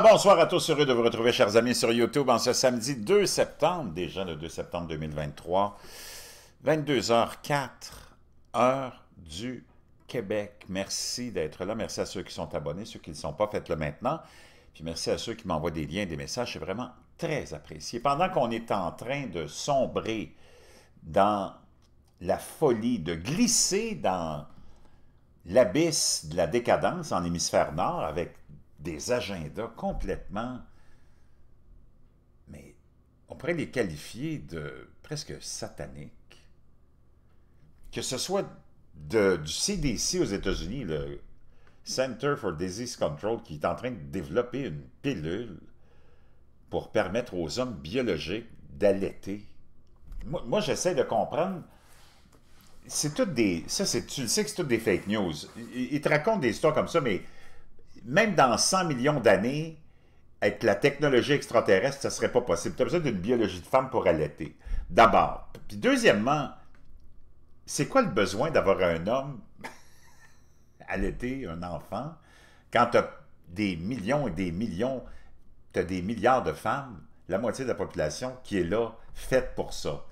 bonsoir à tous, heureux de vous retrouver, chers amis, sur YouTube en ce samedi 2 septembre, déjà le 2 septembre 2023, 22h04, heure du Québec. Merci d'être là, merci à ceux qui sont abonnés, ceux qui ne le sont pas, faites-le maintenant. Puis merci à ceux qui m'envoient des liens, des messages, c'est vraiment très apprécié. Pendant qu'on est en train de sombrer dans la folie, de glisser dans l'abysse de la décadence en hémisphère nord avec des agendas complètement... Mais on pourrait les qualifier de presque sataniques. Que ce soit du CDC aux États-Unis, le Center for Disease Control, qui est en train de développer une pilule pour permettre aux hommes biologiques d'allaiter. Moi, j'essaie de comprendre. C'est toutes des. Ça, tu le sais que c'est toutes des fake news. ils te racontent des histoires comme ça, mais même dans 100 millions d'années, avec la technologie extraterrestre, ça ne serait pas possible. Tu as besoin d'une biologie de femme pour allaiter, d'abord. Puis deuxièmement, c'est quoi le besoin d'avoir un homme allaiter un enfant quand tu as des millions et des millions, tu as des milliards de femmes, la moitié de la population qui est là, faite pour ça.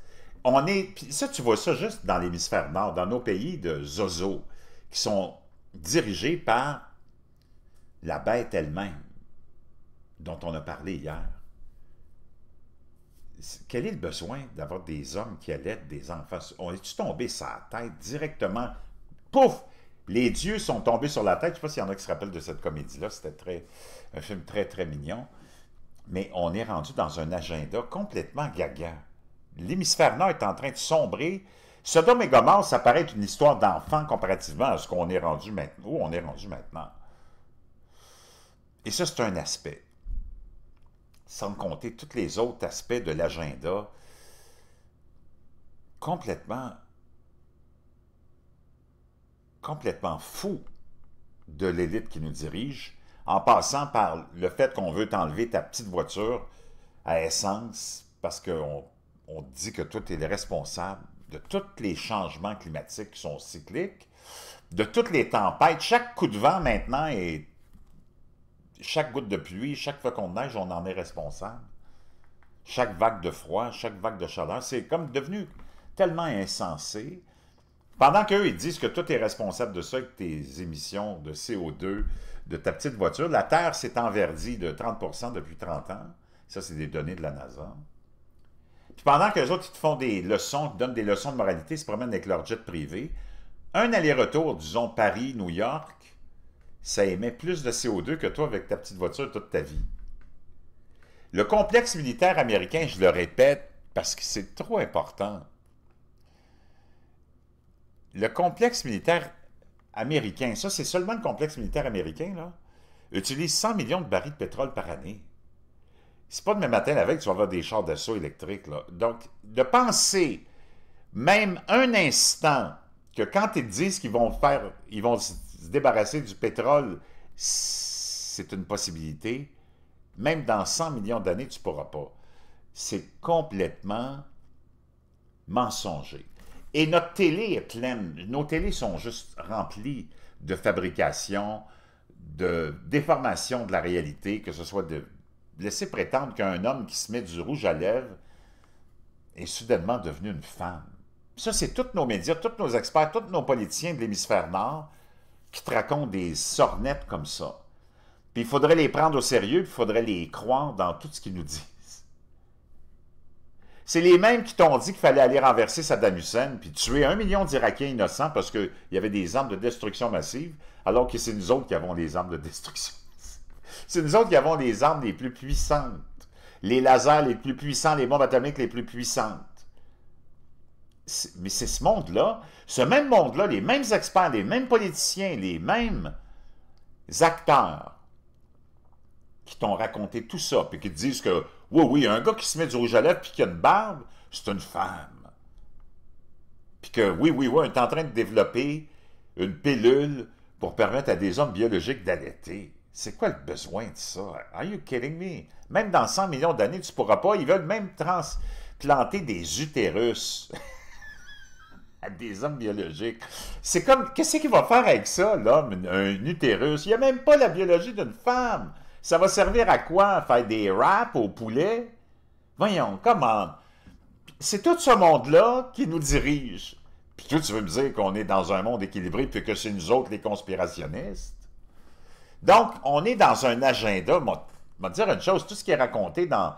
On est, puis ça, tu vois ça juste dans l'hémisphère nord, dans nos pays de zozo, qui sont dirigés par la bête elle-même, dont on a parlé hier. Quel est le besoin d'avoir des hommes qui allaitent des enfants? On est-tu tombé sur la tête directement? Pouf! Les dieux sont tombés sur la tête. Je ne sais pas s'il y en a qui se rappellent de cette comédie-là. C'était un film très, très mignon. Mais on est rendu dans un agenda complètement gaga. L'hémisphère nord est en train de sombrer. Sodome et Gomorre, ça paraît être une histoire d'enfant comparativement à ce qu'on est rendu maintenant, où on est rendu maintenant. Et ça, c'est un aspect. Sans compter tous les autres aspects de l'agenda complètement, complètement fou de l'élite qui nous dirige, en passant par le fait qu'on veut t'enlever ta petite voiture à essence parce qu'on on dit que toi, tu responsable de tous les changements climatiques qui sont cycliques, de toutes les tempêtes. Chaque coup de vent maintenant est chaque goutte de pluie, chaque fois de neige, on en est responsable. Chaque vague de froid, chaque vague de chaleur, c'est comme devenu tellement insensé. Pendant qu'eux, ils disent que tout est responsable de ça, que tes émissions de CO2, de ta petite voiture, la Terre s'est enverdie de 30 depuis 30 ans. Ça, c'est des données de la NASA. Puis pendant que les autres, ils te font des leçons, te donnent des leçons de moralité, ils se promènent avec leur jet privé. Un aller-retour, disons Paris-New York, ça émet plus de CO2 que toi avec ta petite voiture toute ta vie. Le complexe militaire américain, je le répète parce que c'est trop important. Le complexe militaire américain, ça c'est seulement le complexe militaire américain, là, utilise 100 millions de barils de pétrole par année. C'est pas demain matin avec veille que tu vas avoir des chars d'assaut électriques. Là. Donc, de penser même un instant que quand ils disent qu'ils vont faire, ils vont se débarrasser du pétrole, c'est une possibilité. Même dans 100 millions d'années, tu ne pourras pas. C'est complètement mensonger. Et notre télé est pleine. Nos télés sont juste remplies de fabrication, de déformation de la réalité, que ce soit de laisser prétendre qu'un homme qui se met du rouge à lèvres est soudainement devenu une femme. Ça, c'est tous nos médias, tous nos experts, tous nos politiciens de l'hémisphère nord qui te racontent des sornettes comme ça. Puis il faudrait les prendre au sérieux, puis il faudrait les croire dans tout ce qu'ils nous disent. C'est les mêmes qui t'ont dit qu'il fallait aller renverser Saddam Hussein, puis tuer un million d'Irakiens innocents parce qu'il y avait des armes de destruction massive, alors que c'est nous autres qui avons les armes de destruction. c'est nous autres qui avons les armes les plus puissantes, les lasers les plus puissants, les bombes atomiques les plus puissantes mais c'est ce monde-là, ce même monde-là, les mêmes experts, les mêmes politiciens, les mêmes acteurs qui t'ont raconté tout ça, puis qui te disent que, oui, oui, un gars qui se met du rouge à lèvres puis qui a une barbe, c'est une femme. Puis que, oui, oui, oui, on est en train de développer une pilule pour permettre à des hommes biologiques d'allaiter. C'est quoi le besoin de ça? Are you kidding me? Même dans 100 millions d'années, tu pourras pas. Ils veulent même transplanter des utérus. des hommes biologiques. C'est comme, qu'est-ce qu'il va faire avec ça, l'homme, un utérus? Il n'y a même pas la biologie d'une femme. Ça va servir à quoi? Faire des raps au poulet? Voyons, comment? C'est tout ce monde-là qui nous dirige. Puis tu veux me dire qu'on est dans un monde équilibré puis que c'est nous autres les conspirationnistes? Donc, on est dans un agenda. Je vais dire une chose, tout ce qui est raconté dans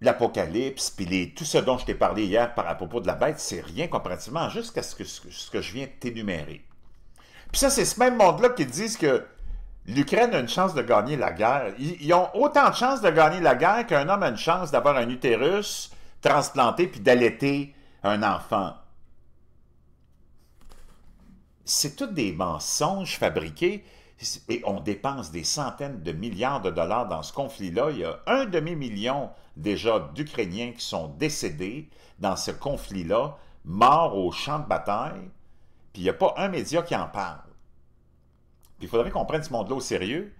l'Apocalypse, puis tout ce dont je t'ai parlé hier par, à propos de la bête, c'est rien comparativement jusqu'à ce que, ce que je viens de t'énumérer. Puis ça, c'est ce même monde-là qui disent que l'Ukraine a une chance de gagner la guerre. Ils, ont autant de chances de gagner la guerre qu'un homme a une chance d'avoir un utérus transplanté puis d'allaiter un enfant. C'est tous des mensonges fabriqués et on dépense des centaines de milliards de dollars dans ce conflit-là. Il y a un demi-million déjà d'Ukrainiens qui sont décédés dans ce conflit-là, morts au champ de bataille, puis il n'y a pas un média qui en parle. Puis il faudrait qu'on prenne ce monde-là au sérieux.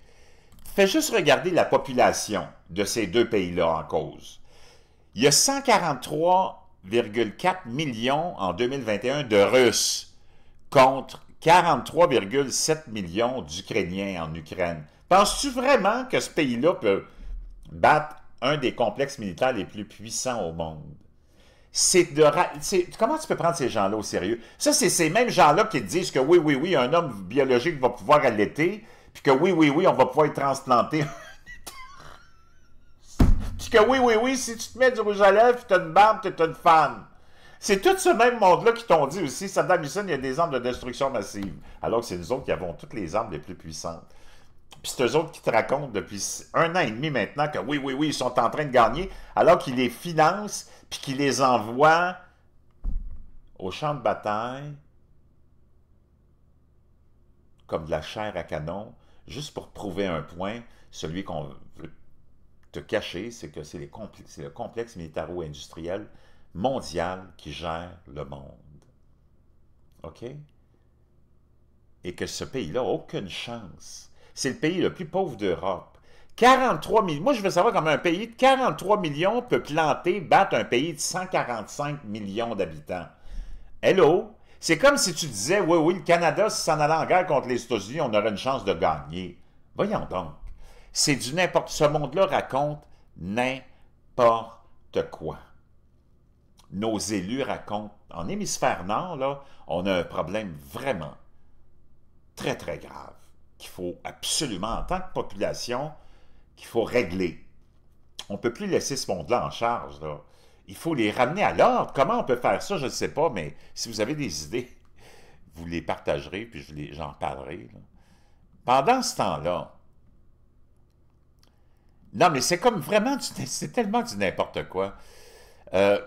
Fais juste regarder la population de ces deux pays-là en cause. Il y a 143,4 millions en 2021 de Russes contre 43,7 millions d'Ukrainiens en Ukraine. Penses-tu vraiment que ce pays-là peut battre un des complexes militaires les plus puissants au monde? C'est de comment tu peux prendre ces gens-là au sérieux? Ça, c'est ces mêmes gens-là qui te disent que oui, oui, oui, un homme biologique va pouvoir allaiter, puis que oui, oui, oui, on va pouvoir être transplanté. puis que oui, oui, oui, si tu te mets du rouge à lèvres, tu as une barbe, tu es une fan. C'est tout ce même monde-là qui t'ont dit aussi, Saddam Hussein, il y a des armes de destruction massive. Alors que c'est nous autres qui avons toutes les armes les plus puissantes. Puis c'est eux autres qui te racontent depuis un an et demi maintenant que oui, oui, oui, ils sont en train de gagner, alors qu'ils les financent, puis qu'ils les envoient au champ de bataille comme de la chair à canon, juste pour prouver un point, celui qu'on veut te cacher, c'est que c'est le complexe militaro-industriel mondial qui gère le monde. OK? Et que ce pays-là n'a aucune chance. C'est le pays le plus pauvre d'Europe. 43 millions. Moi, je veux savoir comment un pays de 43 millions peut planter, battre un pays de 145 millions d'habitants. Hello? C'est comme si tu disais, oui, oui, le Canada, si s'en allait en guerre contre les États-Unis, on aurait une chance de gagner. Voyons donc. C'est du n'importe... Ce monde-là raconte n'importe quoi nos élus racontent. En hémisphère nord, là, on a un problème vraiment très, très grave qu'il faut absolument, en tant que population, qu'il faut régler. On ne peut plus laisser ce monde-là en charge. Il faut les ramener à l'ordre. Comment on peut faire ça, je ne sais pas, mais si vous avez des idées, vous les partagerez, puis j'en parlerai. Pendant ce temps-là, non, mais c'est comme vraiment, c'est tellement du n'importe quoi. Euh,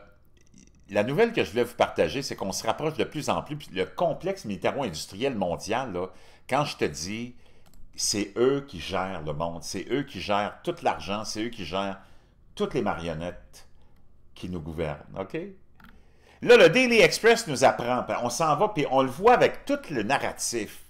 la nouvelle que je voulais vous partager, c'est qu'on se rapproche de plus en plus. le complexe militaro-industriel mondial, là, quand je te dis, c'est eux qui gèrent le monde, c'est eux qui gèrent tout l'argent, c'est eux qui gèrent toutes les marionnettes qui nous gouvernent. OK? Là, le Daily Express nous apprend, ben, on s'en va, puis on le voit avec tout le narratif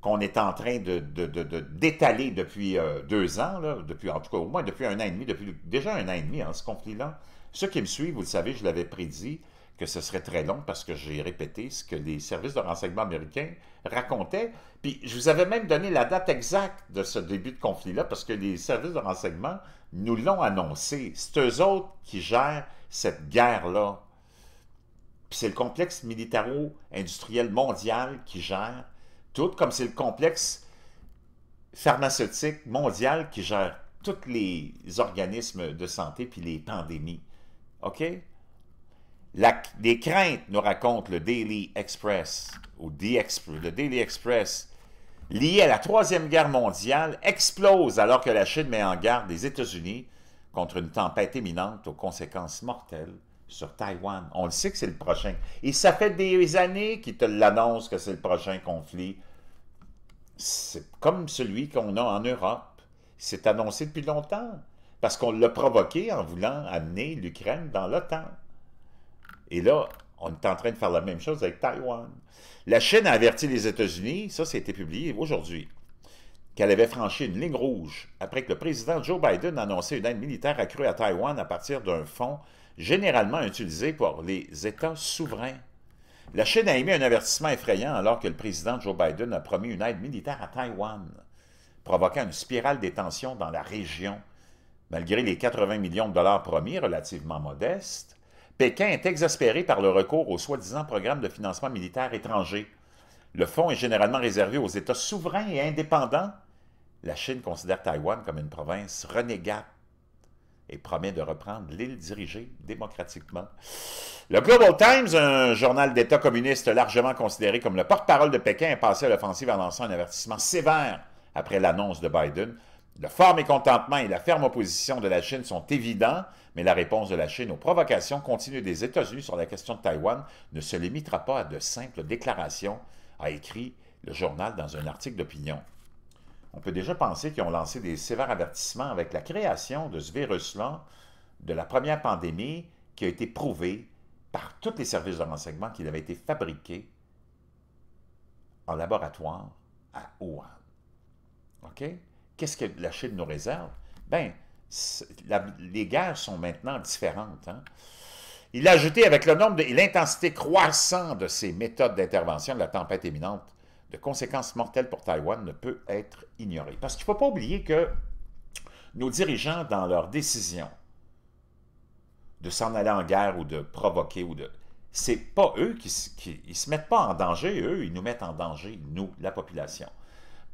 qu'on est en train d'étaler de, depuis euh, deux ans, là, depuis, en tout cas au moins depuis un an et demi, depuis déjà un an et demi, en hein, ce conflit-là, ceux qui me suivent, vous le savez, je l'avais prédit que ce serait très long parce que j'ai répété ce que les services de renseignement américains racontaient. Puis je vous avais même donné la date exacte de ce début de conflit-là parce que les services de renseignement nous l'ont annoncé. C'est eux autres qui gèrent cette guerre-là. Puis c'est le complexe militaro-industriel mondial qui gère tout, comme c'est le complexe pharmaceutique mondial qui gère tous les organismes de santé puis les pandémies. OK? des craintes, nous raconte le Daily Express, ou le Daily Express, lié à la Troisième Guerre mondiale, explose alors que la Chine met en garde les États-Unis contre une tempête imminente aux conséquences mortelles sur Taïwan. On le sait que c'est le prochain. Et ça fait des années qu'ils te l'annoncent que c'est le prochain conflit. C'est comme celui qu'on a en Europe. C'est annoncé depuis longtemps parce qu'on l'a provoqué en voulant amener l'Ukraine dans l'OTAN. Et là, on est en train de faire la même chose avec Taïwan. La Chine a averti les États-Unis, ça, ça été publié aujourd'hui, qu'elle avait franchi une ligne rouge après que le président Joe Biden a annoncé une aide militaire accrue à Taïwan à partir d'un fonds généralement utilisé pour les États souverains. La Chine a émis un avertissement effrayant alors que le président Joe Biden a promis une aide militaire à Taïwan, provoquant une spirale des tensions dans la région Malgré les 80 millions de dollars promis, relativement modestes, Pékin est exaspéré par le recours au soi-disant programme de financement militaire étranger. Le fonds est généralement réservé aux États souverains et indépendants. La Chine considère Taïwan comme une province renégate et promet de reprendre l'île dirigée démocratiquement. Le Global Times, un journal d'État communiste largement considéré comme le porte-parole de Pékin, est passé à l'offensive en lançant un avertissement sévère après l'annonce de Biden le fort mécontentement et la ferme opposition de la Chine sont évidents, mais la réponse de la Chine aux provocations continues des États-Unis sur la question de Taïwan ne se limitera pas à de simples déclarations, a écrit le journal dans un article d'opinion. On peut déjà penser qu'ils ont lancé des sévères avertissements avec la création de ce virus-là, de la première pandémie qui a été prouvée par tous les services de renseignement qu'il avait été fabriqué en laboratoire à Wuhan. OK? qu'est-ce que la Chine nous réserve? Bien, les guerres sont maintenant différentes. Hein. Il a ajouté avec le nombre et l'intensité croissante de ces méthodes d'intervention de la tempête éminente, de conséquences mortelles pour Taïwan ne peut être ignorée. Parce qu'il ne faut pas oublier que nos dirigeants, dans leur décision de s'en aller en guerre ou de provoquer ou de... C'est pas eux qui, qui... Ils se mettent pas en danger, eux, ils nous mettent en danger, nous, la population.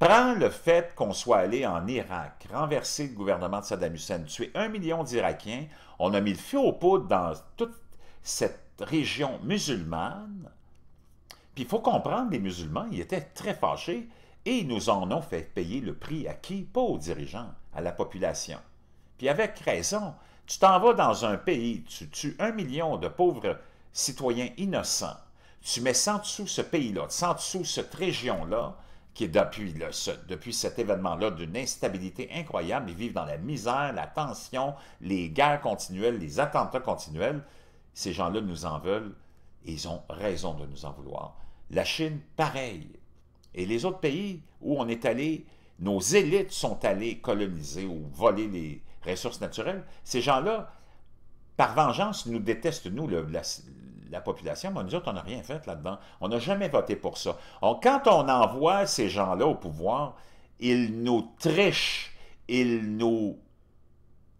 Prends le fait qu'on soit allé en Irak, renverser le gouvernement de Saddam Hussein, tuer un million d'Irakiens, on a mis le feu aux poudres dans toute cette région musulmane. Puis il faut comprendre, les musulmans, ils étaient très fâchés et ils nous en ont fait payer le prix à qui? Pas aux dirigeants, à la population. Puis avec raison, tu t'en vas dans un pays, tu tues un million de pauvres citoyens innocents, tu mets sans dessous ce pays-là, sans dessous cette région-là, qui depuis, depuis cet événement-là d'une instabilité incroyable. Ils vivent dans la misère, la tension, les guerres continuelles, les attentats continuels. Ces gens-là nous en veulent et ils ont raison de nous en vouloir. La Chine, pareil. Et les autres pays où on est allé, nos élites sont allées coloniser ou voler les ressources naturelles, ces gens-là, par vengeance, nous détestent, nous, le, la population, mais nous autres, on n'a rien fait là-dedans. On n'a jamais voté pour ça. quand on envoie ces gens-là au pouvoir, ils nous trichent, ils nous...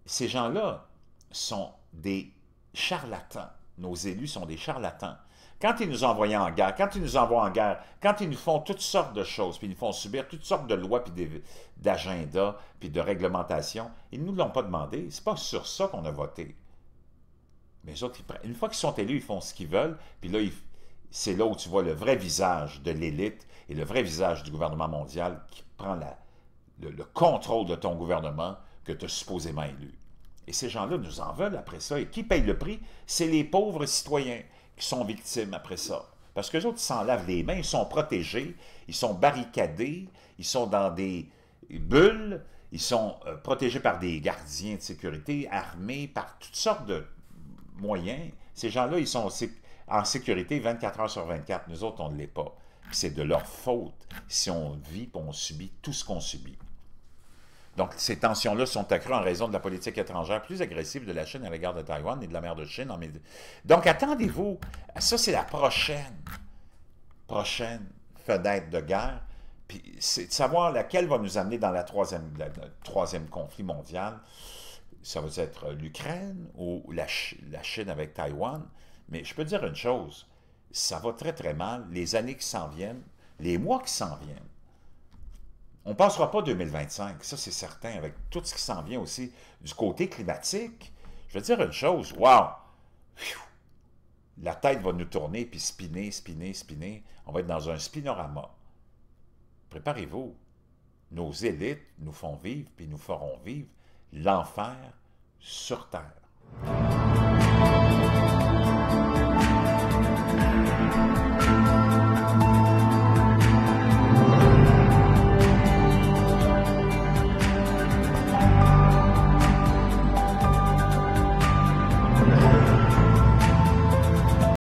Ces gens-là sont des charlatans. Nos élus sont des charlatans. Quand ils nous envoient en guerre, quand ils nous envoient en guerre, quand ils nous font toutes sortes de choses, puis ils nous font subir toutes sortes de lois, puis d'agendas, puis de réglementations, ils ne nous l'ont pas demandé. C'est pas sur ça qu'on a voté. Mais une fois qu'ils sont élus, ils font ce qu'ils veulent. Puis là, c'est là où tu vois le vrai visage de l'élite et le vrai visage du gouvernement mondial qui prend le, contrôle de ton gouvernement que tu as supposément élu. Et ces gens-là nous en veulent après ça. Et qui paye le prix? C'est les pauvres citoyens qui sont victimes après ça. Parce que les autres, ils s'en lavent les mains, ils sont protégés, ils sont barricadés, ils sont dans des bulles, ils sont euh, protégés par des gardiens de sécurité, armés par toutes sortes de moyens. ces gens-là, ils sont en sécurité 24 heures sur 24. Nous autres, on ne l'est pas. C'est de leur faute si on vit et on subit tout ce qu'on subit. Donc, ces tensions-là sont accrues en raison de la politique étrangère plus agressive de la Chine à l'égard de Taïwan et de la mer de Chine. En... Donc, attendez-vous. Ça, c'est la prochaine, prochaine fenêtre de guerre. Puis, c'est de savoir laquelle va nous amener dans la troisième, troisième conflit mondial ça va être l'Ukraine ou la, Chine avec Taïwan. Mais je peux dire une chose, ça va très très mal, les années qui s'en viennent, les mois qui s'en viennent. On ne passera pas 2025, ça c'est certain, avec tout ce qui s'en vient aussi du côté climatique. Je veux dire une chose, wow! La tête va nous tourner, puis spinner, spinner, spinner. On va être dans un spinorama. Préparez-vous. Nos élites nous font vivre, puis nous feront vivre l'enfer sur terre.